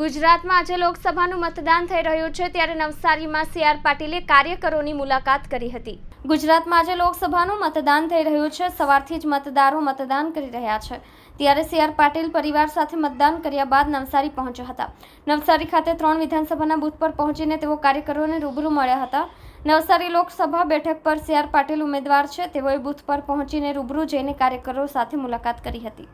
ગુજરાતમાં આજે લોકસભાનું મતદાન થઈ રહ્યું છે ત્યારે નવસારીમાં સી આર પાટીલે કાર્યકરોની મુલાકાત કરી હતી ગુજરાતમાં આજે લોકસભાનું મતદાન થઈ રહ્યું છે સવારથી જ મતદારો મતદાન કરી રહ્યા છે ત્યારે સી આર પાટીલ પરિવાર સાથે મતદાન કર્યા બાદ નવસારી પહોંચ્યા હતા નવસારી ખાતે ત્રણ વિધાનસભાના બૂથ પર પહોંચીને તેઓ કાર્યકરોને રૂબરૂ મળ્યા હતા નવસારી લોકસભા બેઠક પર સી આર પાટીલ ઉમેદવાર છે તેઓએ બૂથ પર પહોંચીને રૂબરૂ જઈને કાર્યકરો સાથે મુલાકાત કરી હતી